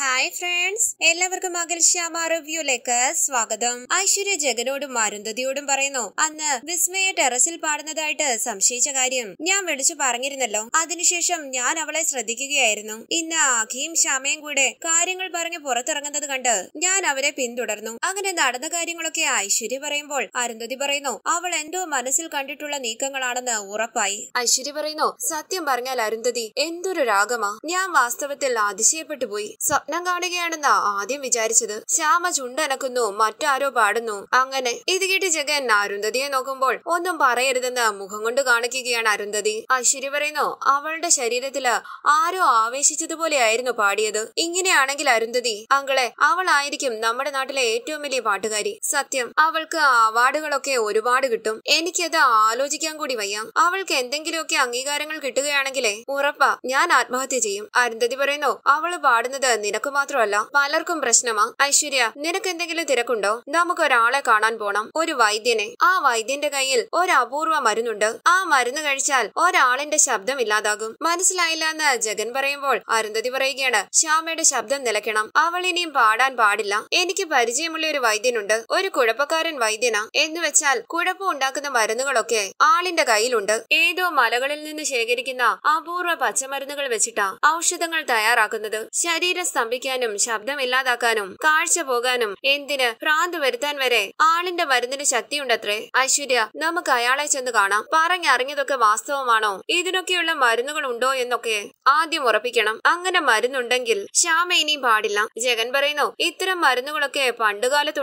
hi friends എല്ലാവർക്കും അഖിൽ ശ്യാമ റിവ്യൂലേക്ക് സ്വാഗതം ഐശ്വര്യ ജഗനോടും അരുന്ധതിയോടും പറയുന്നു അന്ന് വിസ്മയ ടെറസിൽ പാടുന്നതായിട്ട് സംശയിച്ച കാര്യം ഞാൻ വിളിച്ചു പറഞ്ഞിരുന്നല്ലോ അതിനുശേഷം ഞാൻ അവളെ ശ്രദ്ധിക്കുകയായിരുന്നു ഇന്ന് അഖിയും ശ്യാമയും കൂടെ കാര്യങ്ങൾ പറഞ്ഞ് പുറത്തിറങ്ങുന്നത് കണ്ട് ഞാൻ അവരെ പിന്തുടർന്നു അങ്ങനെ നടന്ന കാര്യങ്ങളൊക്കെ ഐശ്വര്യ പറയുമ്പോൾ അരുന്ധതി പറയുന്നു അവൾ എന്തോ മനസ്സിൽ കണ്ടിട്ടുള്ള നീക്കങ്ങളാണെന്ന് ഉറപ്പായി ഐശ്വര്യ പറയുന്നു സത്യം പറഞ്ഞാൽ അരുന്ധതി എന്തൊരു രാഗമാ ഞാൻ വാസ്തവത്തിൽ അതിശയപ്പെട്ടു പോയി സ്വപ്നം കാണുകയാണെന്ന ആദ്യം വിചാരിച്ചത് ശ്യാമ ചുണ്ടനക്കുന്നു മറ്റാരോ പാടുന്നു അങ്ങനെ ഇത് കേട്ട് ജഗൻ അരുന്ധതിയെ നോക്കുമ്പോൾ ഒന്നും പറയരുതെന്ന് മുഖം കൊണ്ട് കാണിക്കുകയാണ് അരുന്ധതി ഐശ്വര്യ പറയുന്നു അവളുടെ ശരീരത്തില് ആരോ ആവേശിച്ചതുപോലെയായിരുന്നു പാടിയത് ഇങ്ങനെയാണെങ്കിൽ അരുന്ധതി അങ്കളെ അവളായിരിക്കും നമ്മുടെ നാട്ടിലെ ഏറ്റവും വലിയ പാട്ടുകാരി സത്യം അവൾക്ക് അവാർഡുകളൊക്കെ ഒരുപാട് കിട്ടും എനിക്കത് ആലോചിക്കാൻ കൂടി വയ്യ അവൾക്ക് എന്തെങ്കിലുമൊക്കെ അംഗീകാരങ്ങൾ കിട്ടുകയാണെങ്കിലേ ഉറപ്പാ ഞാൻ ആത്മഹത്യ ചെയ്യും അരുന്ധതി പറയുന്നു അവള് പാടുന്നത് നിന നിനക്ക് മാത്രമല്ല പലർക്കും പ്രശ്നമാ ഐശ്വര്യ നിനക്ക് എന്തെങ്കിലും തിരക്കുണ്ടോ നമുക്ക് ഒരാളെ കാണാൻ പോണം ഒരു വൈദ്യനെ ആ വൈദ്യന്റെ കയ്യിൽ ഒരു അപൂർവ മരുന്നുണ്ട് ആ മരുന്ന് കഴിച്ചാൽ ഒരാളിന്റെ ശബ്ദം ഇല്ലാതാകും മനസ്സിലായില്ല എന്ന് ജഗൻ പറയുമ്പോൾ അരുന്ധതി പറയുകയാണ് ശ്യാമയുടെ ശബ്ദം നിലയ്ക്കണം അവൾ ഇനിയും പാടാൻ പാടില്ല എനിക്ക് പരിചയമുള്ള ഒരു വൈദ്യനുണ്ട് ഒരു കുഴപ്പക്കാരൻ വൈദ്യനാ എന്ന് വെച്ചാൽ കുഴപ്പം ഉണ്ടാക്കുന്ന മരുന്നുകളൊക്കെ ആളിന്റെ കയ്യിലുണ്ട് ഏതോ മലകളിൽ നിന്ന് ശേഖരിക്കുന്ന അപൂർവ പച്ചമരുന്നുകൾ വെച്ചിട്ടാ ഔഷധങ്ങൾ തയ്യാറാക്കുന്നത് ശരീര സ്തംഭിക്കാനും ശബ്ദമില്ലാതാക്കാനും കാഴ്ച പോകാനും എന്തിന് ഭ്രാന്ത് വരുത്താൻ വരെ ആളിന്റെ മരുന്നിന് ശക്തിയുണ്ടത്രേ ഐശ്വര്യ നമുക്ക് അയാളെ ചെന്ന് കാണാം പറഞ്ഞറിഞ്ഞതൊക്കെ വാസ്തവമാണോ ഇതിനൊക്കെയുള്ള മരുന്നുകൾ ഉണ്ടോ എന്നൊക്കെ ആദ്യം ഉറപ്പിക്കണം അങ്ങനെ മരുന്നുണ്ടെങ്കിൽ ശ്യാമ ഇനിയും പാടില്ല ജഗൻ പറയുന്നു ഇത്തരം മരുന്നുകളൊക്കെ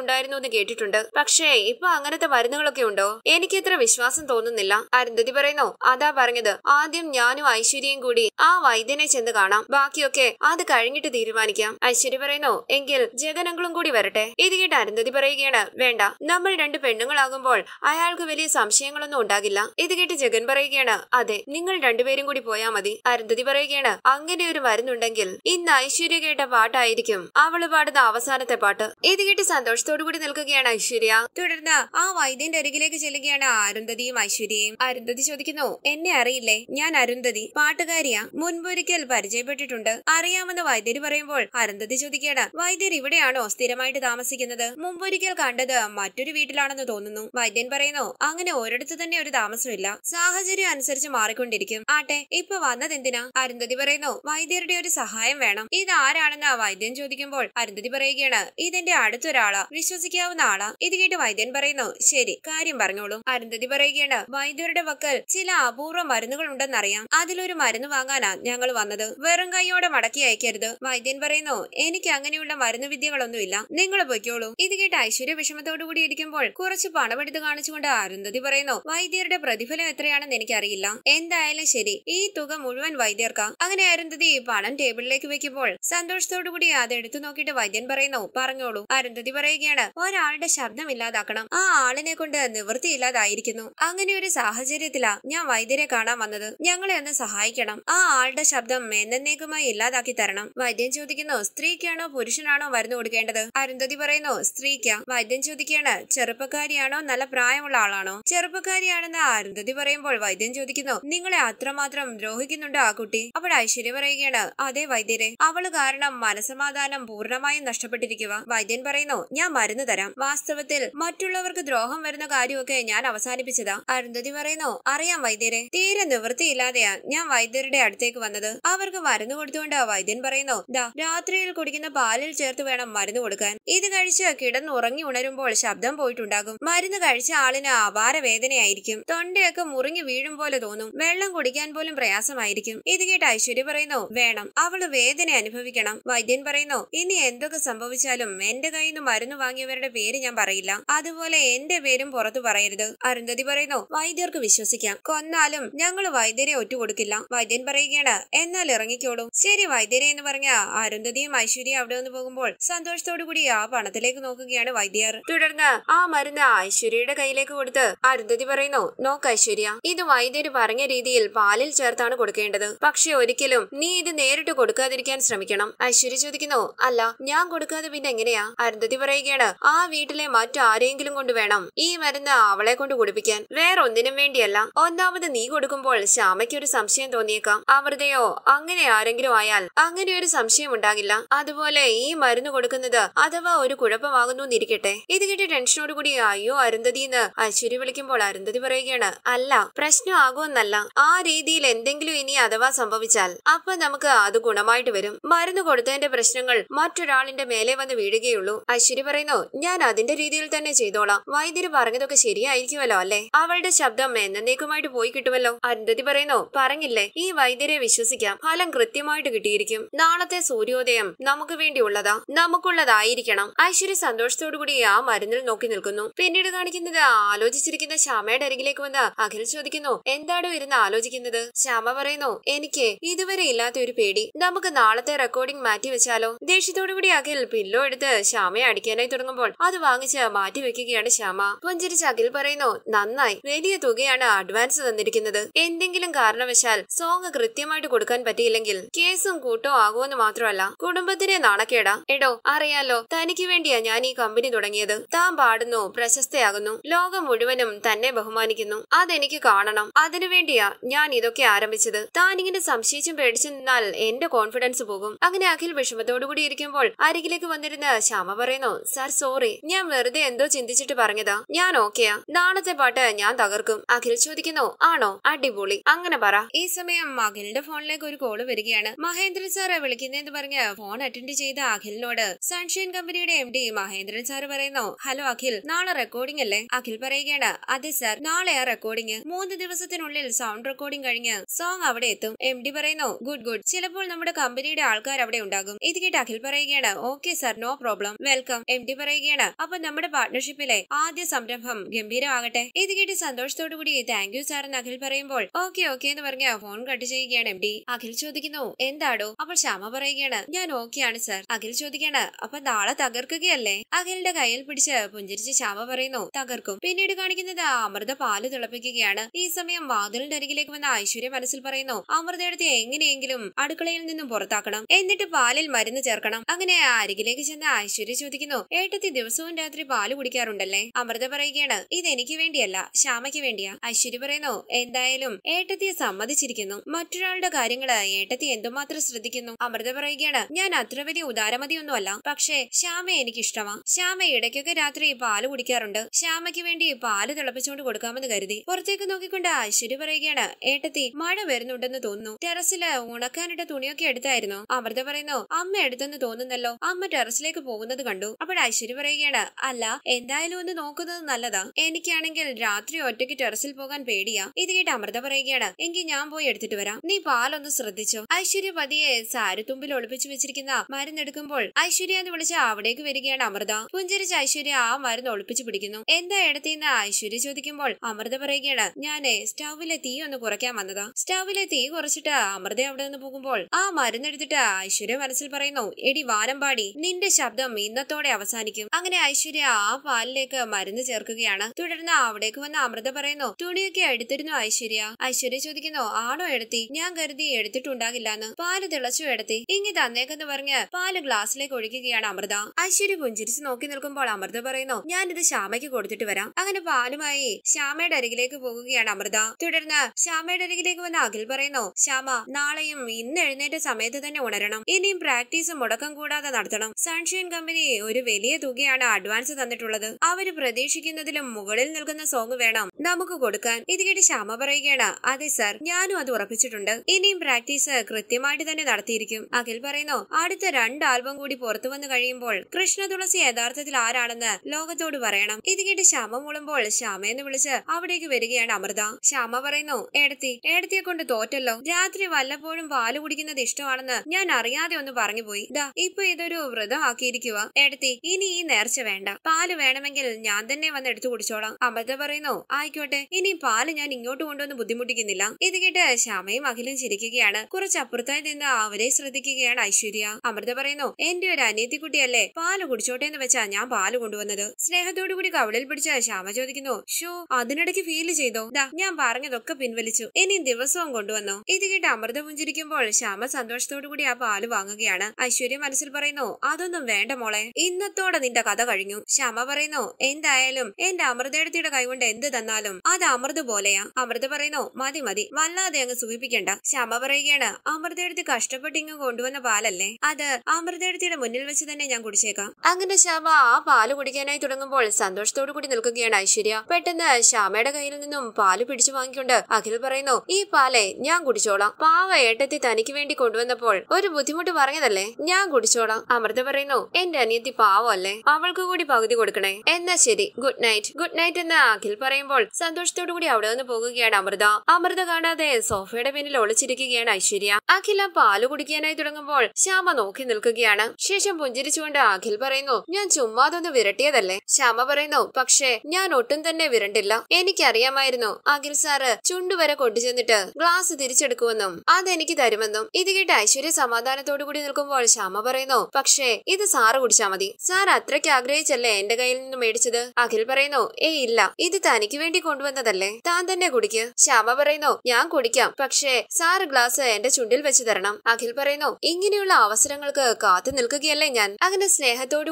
ഉണ്ടായിരുന്നു എന്ന് കേട്ടിട്ടുണ്ട് പക്ഷേ ഇപ്പൊ അങ്ങനത്തെ മരുന്നുകളൊക്കെ ഉണ്ടോ എനിക്ക് ഇത്ര വിശ്വാസം തോന്നുന്നില്ല അരുന്ധതി പറയുന്നു അതാ പറഞ്ഞത് ആദ്യം ഞാനും ഐശ്വര്യയും കൂടി ആ വൈദ്യനെ ചെന്ന് കാണാം ബാക്കിയൊക്കെ അത് കഴിഞ്ഞിട്ട് തീരുമാനിക്കും വിളിക്കാം ഐശ്വര്യ പറയുന്നു എങ്കിൽ ജഗനങ്ങളും കൂടി വരട്ടെ ഇത് കേട്ട് അരുന്ധതി പറയുകയാണ് വേണ്ട നമ്മൾ രണ്ട് പെണ്ണുങ്ങളാകുമ്പോൾ അയാൾക്ക് വലിയ സംശയങ്ങളൊന്നും ഉണ്ടാകില്ല ഇത് കേട്ട് ജഗൻ പറയുകയാണ് അതെ നിങ്ങൾ രണ്ടുപേരും കൂടി പോയാൽ മതി അരുന്ധതി പറയുകയാണ് അങ്ങനെ ഒരു മരുന്നുണ്ടെങ്കിൽ ഇന്ന് ഐശ്വര്യ കേട്ട പാട്ടായിരിക്കും അവള് പാടുന്ന അവസാനത്തെ പാട്ട് ഇത് കേട്ട് സന്തോഷത്തോടു കൂടി നിൽക്കുകയാണ് ഐശ്വര്യ തുടർന്ന് ആ വൈദ്യന്റെ അരികിലേക്ക് ചെല്ലുകയാണ് അരുന്ധതിയും ഐശ്വര്യയും അരുന്ധതി ചോദിക്കുന്നു എന്നെ അറിയില്ലേ ഞാൻ അരുന്ധതി പാട്ടുകാരിയാ മുൻപൊരിക്കൽ പരിചയപ്പെട്ടിട്ടുണ്ട് അറിയാമെന്ന് വൈദ്യര് പറയുമ്പോൾ ചോദിക്കുമ്പോൾ അരുന്ധതി ചോദിക്കുകയാണ് വൈദ്യർ ഇവിടെയാണോ സ്ഥിരമായിട്ട് താമസിക്കുന്നത് മുമ്പൊരിക്കൽ കണ്ടത് മറ്റൊരു വീട്ടിലാണെന്ന് തോന്നുന്നു വൈദ്യൻ പറയുന്നു അങ്ങനെ ഒരിടത്ത് തന്നെ ഒരു താമസമില്ല സാഹചര്യം അനുസരിച്ച് മാറിക്കൊണ്ടിരിക്കും ആട്ടെ ഇപ്പൊ വന്നത് എന്തിനാ അരുന്ധതി പറയുന്നു വൈദ്യരുടെ ഒരു സഹായം വേണം ഇത് ആരാണെന്ന് വൈദ്യൻ ചോദിക്കുമ്പോൾ അരുന്ധതി പറയുകയാണ് ഇതെന്റെ അടുത്തൊരാളാ വിശ്വസിക്കാവുന്ന ആളാ ഇത് കേട്ട് വൈദ്യൻ പറയുന്നു ശരി കാര്യം പറഞ്ഞോളൂ അരുന്ധതി പറയുകയാണ് വൈദ്യരുടെ വക്കൽ ചില അപൂർവ മരുന്നുകൾ ഉണ്ടെന്നറിയാം അതിലൊരു മരുന്ന് വാങ്ങാനാ ഞങ്ങൾ വന്നത് വെറും കൈയോടെ മടക്കി അയക്കരുത് വൈദ്യൻ പറയുന്നു എനിക്ക് അങ്ങനെയുള്ള മരുന്ന് വിദ്യകളൊന്നുമില്ല നിങ്ങൾ പൊയ്ക്കോളൂ ഇത് കേട്ട് ഐശ്വര്യ വിഷമത്തോടുകൂടി ഇരിക്കുമ്പോൾ കുറച്ച് പണമെടുത്ത് കാണിച്ചുകൊണ്ട് അരുന്ധതി പറയുന്നു വൈദ്യരുടെ പ്രതിഫലം എത്രയാണെന്ന് എനിക്കറിയില്ല എന്തായാലും ശരി ഈ തുക മുഴുവൻ വൈദ്യർക്ക് അങ്ങനെ അരുന്ധതി പണം ടേബിളിലേക്ക് വെക്കുമ്പോൾ സന്തോഷത്തോടുകൂടി അത് എടുത്തു നോക്കിയിട്ട് വൈദ്യൻ പറയുന്നു പറഞ്ഞോളൂ അരുന്ധതി പറയുകയാണ് ഒരാളുടെ ശബ്ദം ഇല്ലാതാക്കണം ആ ആളിനെ കൊണ്ട് നിവൃത്തിയില്ലാതായിരിക്കുന്നു അങ്ങനെ ഒരു സാഹചര്യത്തിലാ ഞാൻ വൈദ്യരെ കാണാൻ വന്നത് ഞങ്ങളെ ഒന്ന് സഹായിക്കണം ആ ആളുടെ ശബ്ദം എന്നേക്കുമായി ഇല്ലാതാക്കി തരണം വൈദ്യൻ ചോദിക്കും ചോദിക്കുന്നു സ്ത്രീക്കാണോ പുരുഷനാണോ മരുന്ന് കൊടുക്കേണ്ടത് അരുന്ധതി പറയുന്നു സ്ത്രീക്ക വൈദ്യൻ ചോദിക്കുകയാണ് ചെറുപ്പക്കാരിയാണോ നല്ല പ്രായമുള്ള ആളാണോ ചെറുപ്പക്കാരിയാണെന്ന് അരുന്ധതി പറയുമ്പോൾ വൈദ്യൻ ചോദിക്കുന്നു നിങ്ങളെ അത്രമാത്രം ദ്രോഹിക്കുന്നുണ്ടോ ആ കുട്ടി അപ്പോൾ ഐശ്വര്യ പറയുകയാണ് അതെ വൈദ്യരെ അവള് കാരണം മനസമാധാനം പൂർണ്ണമായും നഷ്ടപ്പെട്ടിരിക്കുക വൈദ്യൻ പറയുന്നു ഞാൻ മരുന്ന് തരാം വാസ്തവത്തിൽ മറ്റുള്ളവർക്ക് ദ്രോഹം വരുന്ന കാര്യമൊക്കെ ഞാൻ അവസാനിപ്പിച്ചതാ അരുന്ധതി പറയുന്നു അറിയാം വൈദ്യരെ തീരെ നിവൃത്തിയില്ലാതെയാ ഞാൻ വൈദ്യരുടെ അടുത്തേക്ക് വന്നത് അവർക്ക് മരുന്ന് കൊടുത്തുകൊണ്ട് വൈദ്യൻ പറയുന്നു ദാ രാത്രിയിൽ കുടിക്കുന്ന പാലിൽ ചേർത്ത് വേണം മരുന്ന് കൊടുക്കാൻ ഇത് കഴിച്ച് കിടന്നുറങ്ങി ഉണരുമ്പോൾ ശബ്ദം പോയിട്ടുണ്ടാകും മരുന്ന് കഴിച്ച ആളിന് അപാര വേദനയായിരിക്കും തൊണ്ടയൊക്കെ മുറിഞ്ഞു വീഴും പോലെ തോന്നും വെള്ളം കുടിക്കാൻ പോലും പ്രയാസമായിരിക്കും ഇത് കേട്ട് ഐശ്വര്യ പറയുന്നു വേണം അവള് വേദന അനുഭവിക്കണം വൈദ്യൻ പറയുന്നു ഇനി എന്തൊക്കെ സംഭവിച്ചാലും എന്റെ കയ്യിൽ നിന്ന് മരുന്ന് വാങ്ങിയവരുടെ പേര് ഞാൻ പറയില്ല അതുപോലെ എന്റെ പേരും പുറത്തു പറയരുത് അരുന്ധതി പറയുന്നു വൈദ്യർക്ക് വിശ്വസിക്കാം കൊന്നാലും ഞങ്ങൾ വൈദ്യരെ ഒറ്റുകൊടുക്കില്ല വൈദ്യൻ പറയുകയാണ് എന്നാൽ ഇറങ്ങിക്കോളൂ ശരി വൈദ്യരെ എന്ന് പറഞ്ഞ ആരും അരുന്ധതിയും ഐശ്വര്യയും അവിടെ നിന്ന് പോകുമ്പോൾ സന്തോഷത്തോടുകൂടി ആ പണത്തിലേക്ക് നോക്കുകയാണ് വൈദ്യർ തുടർന്ന് ആ മരുന്ന് ഐശ്വര്യയുടെ കയ്യിലേക്ക് കൊടുത്ത് അരുന്ധതി പറയുന്നു നോക്ക് ഐശ്വര്യ ഇത് വൈദ്യർ പറഞ്ഞ രീതിയിൽ പാലിൽ ചേർത്താണ് കൊടുക്കേണ്ടത് പക്ഷെ ഒരിക്കലും നീ ഇത് നേരിട്ട് കൊടുക്കാതിരിക്കാൻ ശ്രമിക്കണം ഐശ്വര്യ ചോദിക്കുന്നു അല്ല ഞാൻ കൊടുക്കാതെ പിന്നെ എങ്ങനെയാ അരുന്ധതി പറയുകയാണ് ആ വീട്ടിലെ മറ്റാരെങ്കിലും കൊണ്ട് വേണം ഈ മരുന്ന് അവളെ കൊണ്ട് കുടിപ്പിക്കാൻ വേറൊന്നിനും വേണ്ടിയല്ല ഒന്നാമത് നീ കൊടുക്കുമ്പോൾ ശ്യാമയ്ക്ക് ഒരു സംശയം തോന്നിയേക്കാം അമൃതയോ അങ്ങനെ ആരെങ്കിലും ആയാൽ അങ്ങനെ ഒരു സംശയം ഉണ്ടാകില്ല അതുപോലെ ഈ മരുന്ന് കൊടുക്കുന്നത് അഥവാ ഒരു കുഴപ്പമാകുന്നു എന്നിരിക്കട്ടെ ഇത് ടെൻഷനോട് ടെൻഷനോടുകൂടി അയ്യോ അരുന്ധതി എന്ന് അശ്വരി വിളിക്കുമ്പോൾ അരുന്ധതി പറയുകയാണ് അല്ല പ്രശ്നം ആകുമെന്നല്ല ആ രീതിയിൽ എന്തെങ്കിലും ഇനി അഥവാ സംഭവിച്ചാൽ അപ്പൊ നമുക്ക് അത് ഗുണമായിട്ട് വരും മരുന്ന് കൊടുത്തതിന്റെ പ്രശ്നങ്ങൾ മറ്റൊരാളിന്റെ മേലെ വന്ന് വീഴുകയുള്ളൂ അശ്വരി പറയുന്നു ഞാൻ അതിന്റെ രീതിയിൽ തന്നെ ചെയ്തോളാം വൈദ്യര് പറഞ്ഞതൊക്കെ ശരിയായിരിക്കുമല്ലോ അല്ലെ അവളുടെ ശബ്ദം എന്നേക്കുമായിട്ട് പോയി കിട്ടുമല്ലോ അരുന്ധതി പറയുന്നു പറഞ്ഞില്ലേ ഈ വൈദ്യരെ വിശ്വസിക്കാം ഫലം കൃത്യമായിട്ട് കിട്ടിയിരിക്കും നാളത്തെ സൂര്യ സൂര്യോദയം നമുക്ക് വേണ്ടിയുള്ളതാ നമുക്കുള്ളതായിരിക്കണം ഐശ്വര്യ കൂടി ആ മരുന്നിൽ നോക്കി നിൽക്കുന്നു പിന്നീട് കാണിക്കുന്നത് ആലോചിച്ചിരിക്കുന്ന ശ്യാമയുടെ അരികിലേക്ക് വന്ന് അഖിൽ ചോദിക്കുന്നു എന്താണോ ഇരുന്ന് ആലോചിക്കുന്നത് ശ്യാമ പറയുന്നു എനിക്ക് ഇതുവരെ ഇല്ലാത്ത ഒരു പേടി നമുക്ക് നാളത്തെ റെക്കോർഡിംഗ് മാറ്റി വെച്ചാലോ ദേഷ്യത്തോടുകൂടി അഖിൽ പില്ലോ എടുത്ത് ശ്യാമയെ അടിക്കാനായി തുടങ്ങുമ്പോൾ അത് വാങ്ങിച്ച് മാറ്റി വെക്കുകയാണ് ശ്യാമ പുഞ്ചിരിച്ച് അഖിൽ പറയുന്നു നന്നായി വലിയ തുകയാണ് അഡ്വാൻസ് തന്നിരിക്കുന്നത് എന്തെങ്കിലും കാരണവശാൽ സോങ് കൃത്യമായിട്ട് കൊടുക്കാൻ പറ്റിയില്ലെങ്കിൽ കേസും കൂട്ടോ ആകുമെന്ന് മാത്രമല്ല നാണക്കേടാ കുടുംബത്തിനെ നാണക്കേടാ എടോ അറിയാലോ തനിക്ക് വേണ്ടിയാ ഞാൻ ഈ കമ്പനി തുടങ്ങിയത് താൻ പാടുന്നു പ്രശസ്തയാകുന്നു ലോകം മുഴുവനും തന്നെ ബഹുമാനിക്കുന്നു അതെനിക്ക് കാണണം വേണ്ടിയാ ഞാൻ ഇതൊക്കെ ആരംഭിച്ചത് താൻ ഇങ്ങനെ സംശയിച്ചും പേടിച്ചു നിന്നാൽ എന്റെ കോൺഫിഡൻസ് പോകും അങ്ങനെ അഖിൽ വിഷമത്തോടുകൂടി ഇരിക്കുമ്പോൾ അരികിലേക്ക് വന്നിരുന്ന ശ്യാമ പറയുന്നു സാർ സോറി ഞാൻ വെറുതെ എന്തോ ചിന്തിച്ചിട്ട് പറഞ്ഞതാ ഞാൻ ഓക്കെയാ നാളത്തെ പാട്ട് ഞാൻ തകർക്കും അഖിൽ ചോദിക്കുന്നു ആണോ അടിപൊളി അങ്ങനെ പറ ഈ സമയം അഖിലിന്റെ ഫോണിലേക്ക് ഒരു കോള് വരികയാണ് മഹേന്ദ്ര സാറെ വിളിക്കുന്നതെന്ന് പറഞ്ഞ പറഞ്ഞ് ഫോൺ അറ്റൻഡ് ചെയ്ത അഖിലിനോട് സൺഷൈൻ കമ്പനിയുടെ എം ഡി മഹേന്ദ്രൻ സാർ പറയുന്നു ഹലോ അഖിൽ നാളെ റെക്കോർഡിംഗ് അല്ലേ അഖിൽ പറയുകയാണ് അതെ സാർ നാളെയാ റെക്കോർഡിംഗ് മൂന്ന് ദിവസത്തിനുള്ളിൽ സൗണ്ട് റെക്കോർഡിംഗ് കഴിഞ്ഞ് സോങ് അവിടെ എത്തും എം ഡി പറയുന്നു ഗുഡ് ഗുഡ് ചിലപ്പോൾ നമ്മുടെ കമ്പനിയുടെ ആൾക്കാർ അവിടെ ഉണ്ടാകും ഇത് കേട്ട് അഖിൽ പറയുകയാണ് okay sir no problem welcome M D പറയുകയാണ് അപ്പൊ നമ്മുടെ പാർട്ണർഷിപ്പിലെ ആദ്യ സംരംഭം ഗംഭീരമാകട്ടെ ഇത് കേട്ട് സന്തോഷത്തോടു കൂടി താങ്ക് യു സാർ എന്ന് അഖിൽ പറയുമ്പോൾ ഓക്കെ ഓക്കെ എന്ന് പറഞ്ഞ ഫോൺ കട്ട് ചെയ്യുകയാണ് എം ഡി അഖിൽ ചോദിക്കുന്നു എന്താടോ അപ്പോൾ ശ്യാമ പറയുകയാണ് ചോദിക്കുകയാണ് ഞാൻ ഓക്കെയാണ് സർ അഖിൽ ചോദിക്കാണ് അപ്പൊ നാളെ തകർക്കുകയല്ലേ അഖിലിന്റെ കയ്യിൽ പിടിച്ച് പുഞ്ചിരിച്ച് ശാമ പറയുന്നു തകർക്കും പിന്നീട് കാണിക്കുന്നത് അമൃത പാല് തിളപ്പിക്കുകയാണ് ഈ സമയം വാതിലിന്റെ അരികിലേക്ക് വന്ന ഐശ്വര്യ മനസ്സിൽ പറയുന്നു അമൃതയെടുത്ത് എങ്ങനെയെങ്കിലും അടുക്കളയിൽ നിന്നും പുറത്താക്കണം എന്നിട്ട് പാലിൽ മരുന്ന് ചേർക്കണം അങ്ങനെ അരികിലേക്ക് ചെന്ന ഐശ്വര്യ ചോദിക്കുന്നു ഏട്ടത്തി ദിവസവും രാത്രി പാല് കുടിക്കാറുണ്ടല്ലേ അമൃത പറയുകയാണ് ഇത് എനിക്ക് വേണ്ടിയല്ല ശ്യാമയ്ക്ക് വേണ്ടിയാ ഐശ്വര്യ പറയുന്നു എന്തായാലും ഏട്ടത്തിയെ സമ്മതിച്ചിരിക്കുന്നു മറ്റൊരാളുടെ കാര്യങ്ങള് ഏട്ടത്തി എന്തുമാത്രം ശ്രദ്ധിക്കുന്നു അമൃത പറയുക ശരിയാണ് ഞാൻ അത്ര വലിയ ഉദാരമതിയൊന്നുമല്ല പക്ഷേ ശ്യാമ എനിക്ക് ഇഷ്ടമാ ശ്യാമ ഇടയ്ക്കൊക്കെ രാത്രി പാല് കുടിക്കാറുണ്ട് ശ്യാമയ്ക്ക് വേണ്ടി പാല് തിളപ്പിച്ചുകൊണ്ട് കൊടുക്കാമെന്ന് കരുതി പുറത്തേക്ക് നോക്കിക്കൊണ്ട് ഐശ്വര്യ പറയുകയാണ് ഏട്ടത്തി മഴ വരുന്നുണ്ടെന്ന് തോന്നുന്നു ടെറസില് ഉണക്കാനിട്ട തുണിയൊക്കെ എടുത്തായിരുന്നു അമൃത പറയുന്നു അമ്മ എടുത്തെന്ന് തോന്നുന്നല്ലോ അമ്മ ടെറസിലേക്ക് പോകുന്നത് കണ്ടു അപ്പോൾ ഐശ്വര്യ പറയുകയാണ് അല്ല എന്തായാലും ഒന്ന് നോക്കുന്നത് നല്ലതാ എനിക്കാണെങ്കിൽ രാത്രി ഒറ്റയ്ക്ക് ടെറസിൽ പോകാൻ പേടിയാ ഇത് കേട്ട് അമൃത പറയുകയാണ് എങ്കിൽ ഞാൻ പോയി എടുത്തിട്ട് വരാം നീ പാലൊന്ന് ശ്രദ്ധിച്ചോ ഐശ്വര്യ പതിയെ സാരത്തുമ്പിൽ ഒളിപ്പിച്ചു ഒളിപ്പിച്ചു വെച്ചിരിക്കുന്ന മരുന്നെടുക്കുമ്പോൾ ഐശ്വര്യ എന്ന് വിളിച്ച് അവിടേക്ക് വരികയാണ് അമൃത പുഞ്ചിരിച്ച ഐശ്വര്യ ആ മരുന്ന് ഒളിപ്പിച്ചു പിടിക്കുന്നു എന്താ എടുത്തിന്ന് ഐശ്വര്യ ചോദിക്കുമ്പോൾ അമൃത പറയുകയാണ് ഞാൻ സ്റ്റൗവിലെ തീ ഒന്ന് കുറയ്ക്കാൻ വന്നതാ സ്റ്റൗവിലെ തീ കുറച്ചിട്ട് അമൃത അവിടെ നിന്ന് പോകുമ്പോൾ ആ മരുന്നെടുത്തിട്ട് ഐശ്വര്യ മനസ്സിൽ പറയുന്നു എടി വാനമ്പാടി നിന്റെ ശബ്ദം ഇന്നത്തോടെ അവസാനിക്കും അങ്ങനെ ഐശ്വര്യ ആ പാലിലേക്ക് മരുന്ന് ചേർക്കുകയാണ് തുടർന്ന് അവിടേക്ക് വന്ന അമൃത പറയുന്നു തുണിയൊക്കെ എടുത്തിരുന്നു ഐശ്വര്യ ഐശ്വര്യ ചോദിക്കുന്നു ആണോ എടുത്തി ഞാൻ കരുതി എന്ന് പാല് തിളച്ചു എടുത്തി ഇങ്ങിതാ തന്നേക്കെന്ന് പറഞ്ഞ് പാല് ഗ്ലാസ്സിലേക്ക് ഒഴിക്കുകയാണ് അമൃത ഐശ്വര്യ പുഞ്ചിരിച്ച് നോക്കി നിൽക്കുമ്പോൾ അമൃത പറയുന്നു ഞാനിത് ശ്യാമയ്ക്ക് കൊടുത്തിട്ട് വരാം അങ്ങനെ പാലുമായി ശ്യാമയുടെ അരികിലേക്ക് പോകുകയാണ് അമൃത തുടർന്ന് ശ്യാമയുടെ അരികിലേക്ക് വന്ന അഖിൽ പറയുന്നു ശ്യാമ നാളെയും ഇന്ന് എഴുന്നേറ്റ സമയത്ത് തന്നെ ഉണരണം ഇനിയും പ്രാക്ടീസ് മുടക്കം കൂടാതെ നടത്തണം സൺഷൈൻ കമ്പനി ഒരു വലിയ തുകയാണ് അഡ്വാൻസ് തന്നിട്ടുള്ളത് അവര് പ്രതീക്ഷിക്കുന്നതിലും മുകളിൽ നിൽക്കുന്ന സോങ് വേണം നമുക്ക് കൊടുക്കാൻ ഇത് കേട്ട് ശ്യാമ പറയുകയാണ് അതെ സർ ഞാനും അത് ഉറപ്പിച്ചിട്ടുണ്ട് ഇനിയും പ്രാക്ടീസ് കൃത്യമായിട്ട് തന്നെ നടത്തിയിരിക്കും അഖിൽ പറയുന്നു പറയുന്നു അടുത്ത രണ്ട് ആൽബം കൂടി പുറത്തു വന്നു കഴിയുമ്പോൾ കൃഷ്ണ തുളസി യഥാർത്ഥത്തിൽ ആരാണെന്ന് ലോകത്തോട് പറയണം ഇത് കേട്ട് ശ്യാമ മൂളുമ്പോൾ ശ്യാമയെന്ന് വിളിച്ച് അവിടേക്ക് വരികയാണ് അമൃത ശ്യാമ പറയുന്നു ഏടത്തി ഏടത്തിയെ കൊണ്ട് തോറ്റല്ലോ രാത്രി വല്ലപ്പോഴും പാല് കുടിക്കുന്നത് ഇഷ്ടമാണെന്ന് ഞാൻ അറിയാതെ ഒന്ന് പറഞ്ഞുപോയി ദാ ഇപ്പൊ ഇതൊരു വ്രതം ആക്കിയിരിക്കുക ഏടത്തി ഇനി ഈ നേർച്ച വേണ്ട പാല് വേണമെങ്കിൽ ഞാൻ തന്നെ വന്ന് എടുത്തു കുടിച്ചോളാം അമൃത പറയുന്നു ആയിക്കോട്ടെ ഇനി പാല് ഞാൻ ഇങ്ങോട്ട് കൊണ്ടുവന്ന് ബുദ്ധിമുട്ടിക്കുന്നില്ല ഇത് കേട്ട് ശ്യാമയും അഖിലും ചിരിക്കുകയാണ് കുറച്ച് നിന്ന് അവരെ ശ്രദ്ധിക്കുകയാണ് ഐശ്വര്യ അമൃത പറയുന്നു എന്റെ ഒരു കുട്ടിയല്ലേ പാല് കുടിച്ചോട്ടെ എന്ന് വെച്ചാ ഞാൻ പാല് കൊണ്ടുവന്നത് സ്നേഹത്തോടു കൂടി കവളിൽ പിടിച്ച ശ്യാമ ചോദിക്കുന്നു ഷോ അതിനിടയ്ക്ക് ഫീൽ ചെയ്തോ ദാ ഞാൻ പറഞ്ഞതൊക്കെ പിൻവലിച്ചു ഇനിയും ദിവസവും കൊണ്ടുവന്നു ഇത് കേട്ട് അമൃത പുഞ്ചിരിക്കുമ്പോൾ ശ്യാമ സന്തോഷത്തോടു കൂടി ആ പാല് വാങ്ങുകയാണ് ഐശ്വര്യ മനസ്സിൽ പറയുന്നു അതൊന്നും വേണ്ട മോളെ ഇന്നത്തോടെ നിന്റെ കഥ കഴിഞ്ഞു ശ്യാമ പറയുന്നു എന്തായാലും എന്റെ അമൃതയുടെ കൈകൊണ്ട് എന്ത് തന്നാലും അത് അമൃത് പോലെയാ അമൃത പറയുന്നു മതി മതി വല്ലാതെ അങ്ങ് സൂചിപ്പിക്കണ്ട ശ്യാമ പറയുകയാണ് അമൃതയെടുത്ത് കഷ്ടപ്പെട്ട് ഇങ്ങ് കൊണ്ടുവന്ന പാലല്ലേ അത് അമൃതയുടെ മുന്നിൽ വെച്ച് തന്നെ ഞാൻ കുടിച്ചേക്കാം അങ്ങനെ ശ്യാമ ആ പാല് കുടിക്കാനായി തുടങ്ങുമ്പോൾ സന്തോഷത്തോടു കൂടി നിൽക്കുകയാണ് ഐശ്വര്യ പെട്ടെന്ന് ശ്യാമയുടെ കയ്യിൽ നിന്നും പാല് പിടിച്ചു വാങ്ങിക്കൊണ്ട് അഖിൽ പറയുന്നു ഈ പാലെ ഞാൻ കുടിച്ചോളാം പാവ ഏട്ടത്തി തനിക്ക് വേണ്ടി കൊണ്ടുവന്നപ്പോൾ ഒരു ബുദ്ധിമുട്ട് പറഞ്ഞതല്ലേ ഞാൻ കുടിച്ചോളാം അമൃത പറയുന്നു എന്റെ അനിയത്തി പാവമല്ലേ അവൾക്ക് കൂടി പകുതി കൊടുക്കണേ എന്നാ ശരി ഗുഡ് നൈറ്റ് ഗുഡ് നൈറ്റ് എന്ന് അഖിൽ പറയുമ്പോൾ സന്തോഷത്തോടു കൂടി അവിടെ നിന്ന് പോകുകയാണ് അമൃത അമൃത കാണാതെ സോഫയുടെ പിന്നിൽ ഒളിച്ചിരിക്കുകയാണ് ഐശ്വര്യ അഖില പാല് കുടിക്കാനായി തുടങ്ങുമ്പോൾ ശ്യാമ നോക്കി നിൽക്കുകയാണ് ശേഷം പുഞ്ചിരിച്ചുകൊണ്ട് അഖിൽ പറയുന്നു ഞാൻ ചുമ്മാതൊന്ന് വിരട്ടിയതല്ലേ ശ്യാമ പറയുന്നു പക്ഷേ ഞാൻ ഒട്ടും തന്നെ വിരണ്ടില്ല എനിക്കറിയാമായിരുന്നു അഖിൽ സാറ് ചുണ്ടുവരെ കൊണ്ടുചെന്നിട്ട് ഗ്ലാസ് തിരിച്ചെടുക്കുമെന്നും അതെനിക്ക് തരുമെന്നും ഇത് കേട്ട് ഐശ്വര്യ സമാധാനത്തോടു കൂടി നിൽക്കുമ്പോൾ ശ്യാമ പറയുന്നു പക്ഷേ ഇത് സാറ് കുടിച്ചാ മതി സാർ അത്രയ്ക്ക് ആഗ്രഹിച്ചല്ലേ എന്റെ കയ്യിൽ നിന്ന് മേടിച്ചത് അഖിൽ പറയുന്നു ഏ ഇല്ല ഇത് തനിക്ക് വേണ്ടി കൊണ്ടുവന്നതല്ലേ താൻ തന്നെ കുടിക്ക് ശ്യാമ പറയുന്നു ഞാൻ കുടിക്കാം പക്ഷേ സാറ് ഗ്ലാസ് എന്റെ ചുണ്ടിൽ വെച്ച് തരണം അഖിൽ പറയുന്നു ഇങ്ങനെ ഇങ്ങനെയുള്ള അവസരങ്ങൾക്ക് കാത്തു നിൽക്കുകയല്ലേ ഞാൻ അങ്ങനെ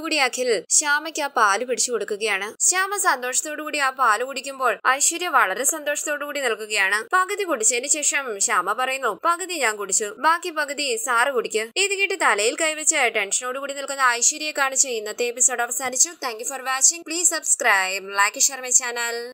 കൂടി അഖിൽ ശ്യാമയ്ക്ക് ആ പാല് പിടിച്ചു കൊടുക്കുകയാണ് ശ്യാമ കൂടി ആ പാല് കുടിക്കുമ്പോൾ ഐശ്വര്യ വളരെ കൂടി നിൽക്കുകയാണ് പകുതി കുടിച്ചതിന് ശേഷം ശ്യാമ പറയുന്നു പകുതി ഞാൻ കുടിച്ചു ബാക്കി പകുതി സാറ് കുടിക്ക് ഇത് കേട്ട് തലയിൽ കൈവച്ച് കൂടി നിൽക്കുന്ന ഐശ്വര്യയെ കാണിച്ച് ഇന്നത്തെ എപ്പിസോഡ് അവസാനിച്ചു thank for watching please subscribe like share my channel